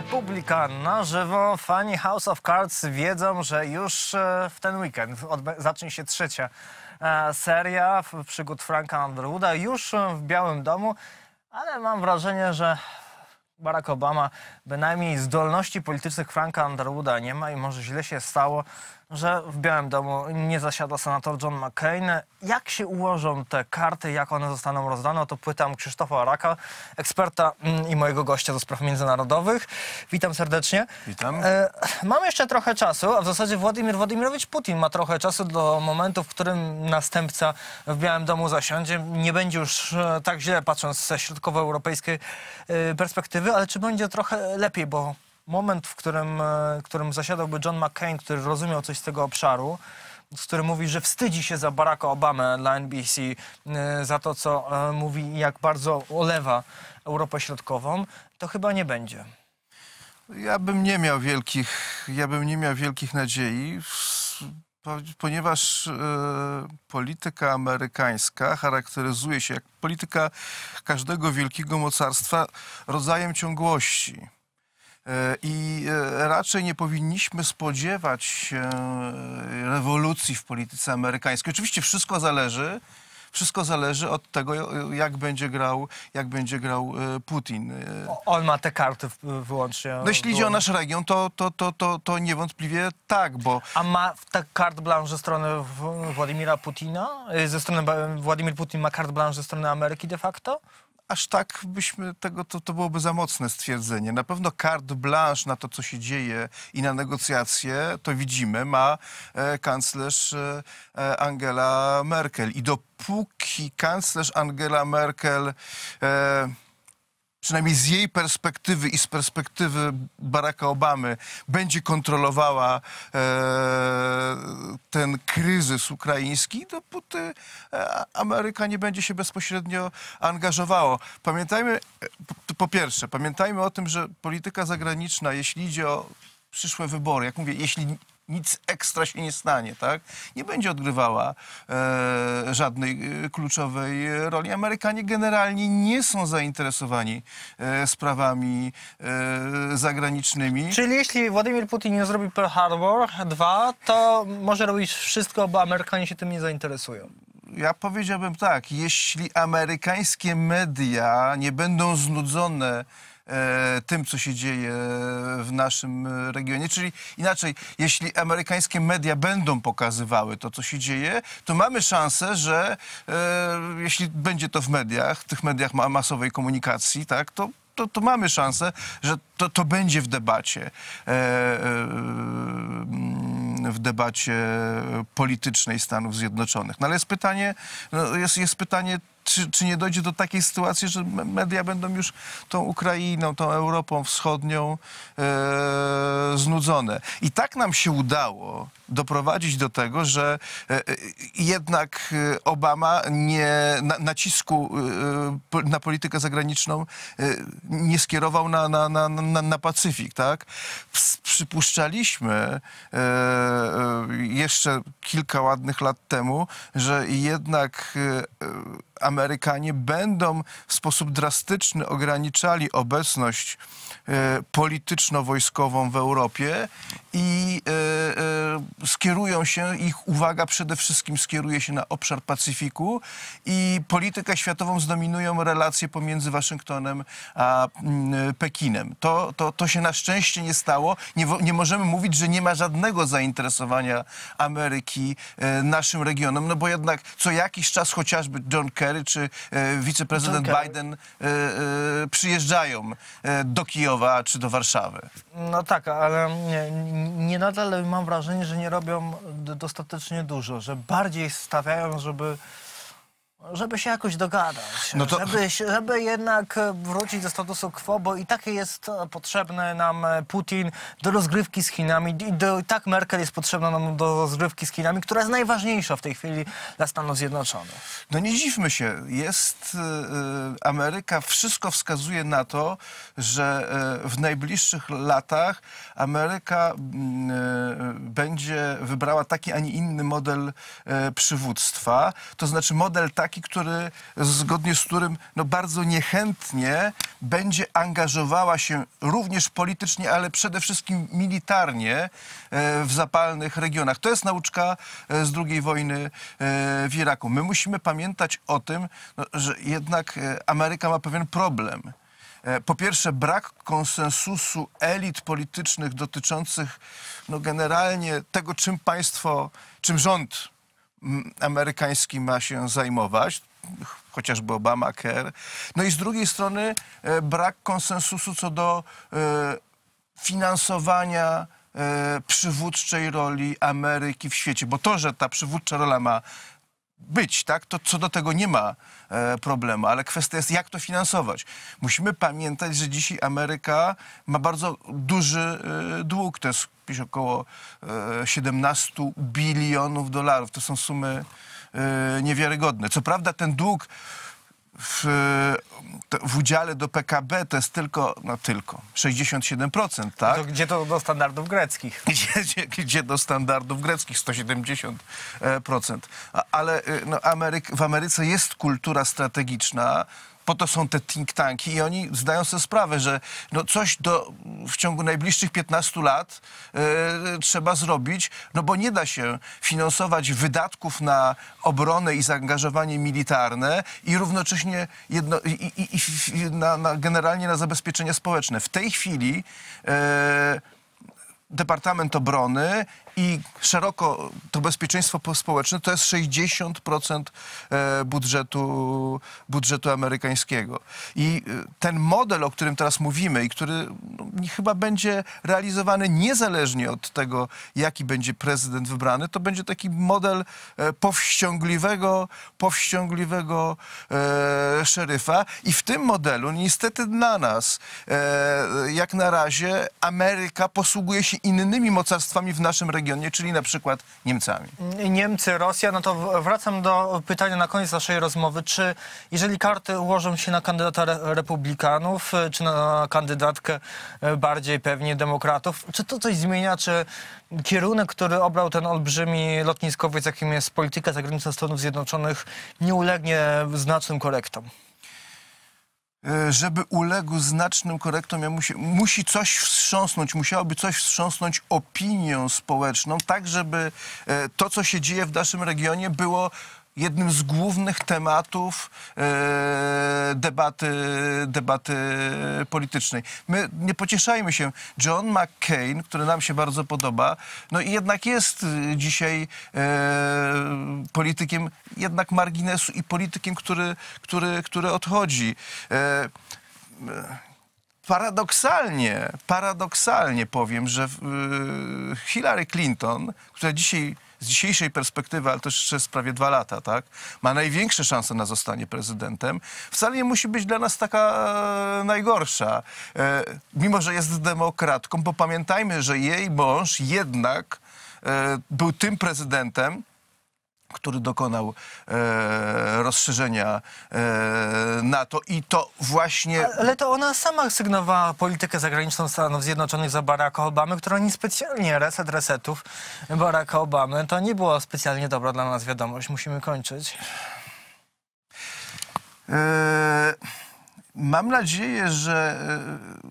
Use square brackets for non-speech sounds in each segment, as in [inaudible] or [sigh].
Republika na żywo. Fani House of Cards wiedzą, że już e, w ten weekend zacznie się trzecia e, seria przygód Franka Underwooda już e, w Białym Domu, ale mam wrażenie, że Barack Obama bynajmniej zdolności politycznych Franka Underwooda nie ma i może źle się stało, że w Białym Domu nie zasiada senator John McCain. Jak się ułożą te karty, jak one zostaną rozdane, to pytam Krzysztofa Araka, eksperta mm, i mojego gościa do spraw międzynarodowych. Witam serdecznie. Witam. E, mam jeszcze trochę czasu, a w zasadzie Władimir Władimirowicz Putin ma trochę czasu do momentu, w którym następca w Białym Domu zasiądzie. Nie będzie już e, tak źle patrząc ze środkowoeuropejskiej e, perspektywy, ale czy będzie trochę lepiej, bo moment, w którym, e, w którym zasiadałby John McCain, który rozumiał coś z tego obszaru, z którym mówi, że wstydzi się za Baracka Obamę dla NBC, e, za to, co e, mówi i jak bardzo olewa Europę Środkową, to chyba nie będzie. Ja bym nie miał wielkich, ja bym nie miał wielkich nadziei, ponieważ polityka amerykańska charakteryzuje się jak polityka każdego wielkiego mocarstwa rodzajem ciągłości. E, I e, raczej nie powinniśmy spodziewać się e, rewolucji w polityce amerykańskiej. Oczywiście wszystko zależy, wszystko zależy od tego, jak będzie grał, jak będzie grał Putin. On ma te karty wyłącznie. No jeśli chodzi o nasz region, to, to, to, to, to niewątpliwie tak, bo... A ma tak carte blanche ze strony Władimira Putina? Ze strony Władimir Putin ma carte blanche ze strony Ameryki de facto? aż tak byśmy tego, to, to byłoby za mocne stwierdzenie. Na pewno carte blanche na to, co się dzieje i na negocjacje, to widzimy, ma e, kanclerz e, e Angela Merkel. I dopóki kanclerz Angela Merkel... E, przynajmniej z jej perspektywy i z perspektywy Baracka Obamy, będzie kontrolowała e, ten kryzys ukraiński, dopóty e, Ameryka nie będzie się bezpośrednio angażowała. Pamiętajmy, e, po pierwsze, pamiętajmy o tym, że polityka zagraniczna, jeśli idzie o przyszłe wybory, jak mówię, jeśli nic ekstra się nie stanie, tak? Nie będzie odgrywała e, żadnej e, kluczowej roli. Amerykanie generalnie nie są zainteresowani e, sprawami e, zagranicznymi. Czyli jeśli Władimir Putin nie zrobi Pearl Harbor 2, to może robić wszystko, bo Amerykanie się tym nie zainteresują ja powiedziałbym tak, jeśli amerykańskie media nie będą znudzone E, tym, co się dzieje w naszym regionie. Czyli inaczej, jeśli amerykańskie media będą pokazywały to, co się dzieje, to mamy szansę, że e, jeśli będzie to w mediach, w tych mediach masowej komunikacji, tak, to to, to, mamy szansę, że to, to będzie w debacie, e, w debacie politycznej Stanów Zjednoczonych. No ale jest pytanie, no, jest, jest pytanie czy, czy nie dojdzie do takiej sytuacji, że media będą już tą Ukrainą, tą Europą Wschodnią e, znudzone. I tak nam się udało doprowadzić do tego, że e, e jednak e, Obama nie, na, nacisku e, e na politykę zagraniczną nie skierował na, na, na, na, na Pacyfik. Tak? Przypuszczaliśmy jeszcze kilka ładnych lat temu, że jednak Amerykanie będą w sposób drastyczny ograniczali obecność e, polityczno-wojskową w Europie i e, e, skierują się, ich uwaga przede wszystkim skieruje się na obszar Pacyfiku i politykę światową zdominują relacje pomiędzy Waszyngtonem a mm, Pekinem. To, to, to się na szczęście nie stało. Nie, nie możemy mówić, że nie ma żadnego zainteresowania Ameryki e, naszym regionem, no bo jednak co jakiś czas chociażby John Kerry czy e, wiceprezydent John Biden Kerry. E, przyjeżdżają do Kijowa czy do Warszawy. No tak, ale nie, nie nadal mam wrażenie, że że nie robią dostatecznie dużo, że bardziej stawiają, żeby żeby się jakoś dogadać, no to... żeby, żeby jednak wrócić do statusu quo, bo i tak jest potrzebny nam Putin do rozgrywki z Chinami, i, do, i tak Merkel jest potrzebna nam do rozgrywki z Chinami, która jest najważniejsza w tej chwili dla Stanów Zjednoczonych. No nie dziwmy się, jest y, y, Ameryka, wszystko wskazuje na to, że y, w najbliższych latach Ameryka mm, będzie wybrała taki, a nie inny model przywództwa, to znaczy model tak taki, który, zgodnie z którym no, bardzo niechętnie będzie angażowała się również politycznie, ale przede wszystkim militarnie e, w zapalnych regionach. To jest nauczka e, z II wojny e, w Iraku. My musimy pamiętać o tym, no, że jednak Ameryka ma pewien problem. Po pierwsze, brak konsensusu elit politycznych dotyczących no, generalnie tego, czym państwo, czym rząd amerykański ma się zajmować, chociażby Obamacare. No i z drugiej strony e, brak konsensusu co do e, finansowania e, przywódczej roli Ameryki w świecie, bo to, że ta przywódcza rola ma być, tak? To co do tego nie ma e, problemu, ale kwestia jest, jak to finansować. Musimy pamiętać, że dzisiaj Ameryka ma bardzo duży e, dług, to jest około e, 17 bilionów dolarów. To są sumy e, niewiarygodne. Co prawda ten dług w, w udziale do PKB to jest tylko, no tylko, 67%, tak? To gdzie to do standardów greckich? [laughs] Gdzie, gdzie, gdzie do standardów greckich 170%. Ale y, no, Ameryk, w Ameryce jest kultura strategiczna, po to są te think tanki i oni zdają sobie sprawę, że no coś do, w ciągu najbliższych 15 lat yy, trzeba zrobić, no bo nie da się finansować wydatków na obronę i zaangażowanie militarne i równocześnie jedno, i, i, i na, na, generalnie na zabezpieczenia społeczne. W tej chwili yy, Departament Obrony i szeroko to bezpieczeństwo społeczne to jest 60% e, budżetu, budżetu amerykańskiego. I e, ten model, o którym teraz mówimy i który no, chyba będzie realizowany niezależnie od tego, jaki będzie prezydent wybrany, to będzie taki model e, powściągliwego, powściągliwego szeryfa. I w tym modelu niestety dla nas, jak na razie, Ameryka posługuje się innymi mocarstwami w naszym regionie, regionie, czyli na przykład Niemcami. Niemcy, Rosja, no to wracam do pytania na koniec naszej rozmowy, czy jeżeli karty ułożą się na kandydata republikanów, y, czy na kandydatkę y, bardziej pewnie demokratów, czy to coś zmienia, czy kierunek, który obrał ten olbrzymi lotniskowiec, jakim jest polityka zagraniczna Stanów Zjednoczonych, nie ulegnie znacznym korektom? E, żeby uległ znacznym korektom, ja musi, musi coś wstrząsnąć, musiałoby coś wstrząsnąć opinią społeczną, tak żeby e, to, co się dzieje w naszym regionie, było jednym z głównych tematów e, debaty, debaty politycznej. My nie pocieszajmy się. John McCain, który nam się bardzo podoba, no i jednak jest dzisiaj politykiem jednak marginesu i politykiem, który, który, który odchodzi. E, e, paradoksalnie, paradoksalnie powiem, że e, Hillary Clinton, która dzisiaj z dzisiejszej perspektywy, ale to jeszcze jest prawie dwa lata, tak, ma największe szanse na zostanie prezydentem, wcale nie musi być dla nas taka najgorsza. E, mimo, że jest demokratką, bo pamiętajmy, że jej mąż jednak e, był tym prezydentem, który dokonał e, rozszerzenia e, NATO i to właśnie... Ale to ona sama sygnowała politykę zagraniczną Stanów Zjednoczonych za Baracka Obamy, która specjalnie reset resetów Baracka Obamy. To nie była specjalnie dobra dla nas wiadomość. Musimy kończyć. E, mam nadzieję, że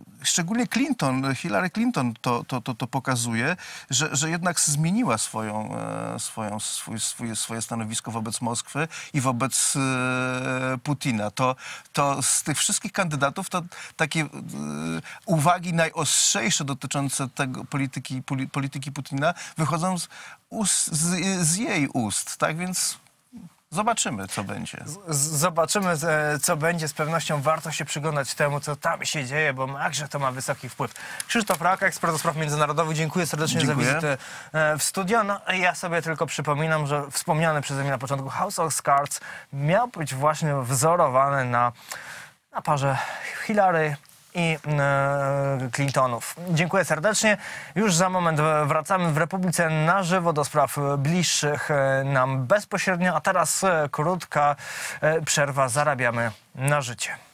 e, szczególnie Clinton, Hillary Clinton to, to, to, to pokazuje, że, że jednak zmieniła swoją, e, swoją, swój, swój, swoje stanowisko wobec Moskwy i wobec e, Putina. To, to z tych wszystkich kandydatów to takie e, uwagi najostrzejsze dotyczące tego polityki, polityki Putina wychodzą z, z, z jej ust. Tak więc Zobaczymy, co będzie. Z zobaczymy, e, co będzie. Z pewnością warto się przyglądać temu, co tam się dzieje, bo jakże to ma wysoki wpływ. Krzysztof Rak, ekspert do spraw międzynarodowych, dziękuję serdecznie dziękuję. za wizytę e, w studio. No, ja sobie tylko przypominam, że wspomniany przeze mnie na początku House of Cards miał być właśnie wzorowany na, na parze Hillary i e, Clintonów. Dziękuję serdecznie. Już za moment wracamy w Republice na żywo do spraw bliższych e, nam bezpośrednio, a teraz e, krótka przerwa. Zarabiamy na życie.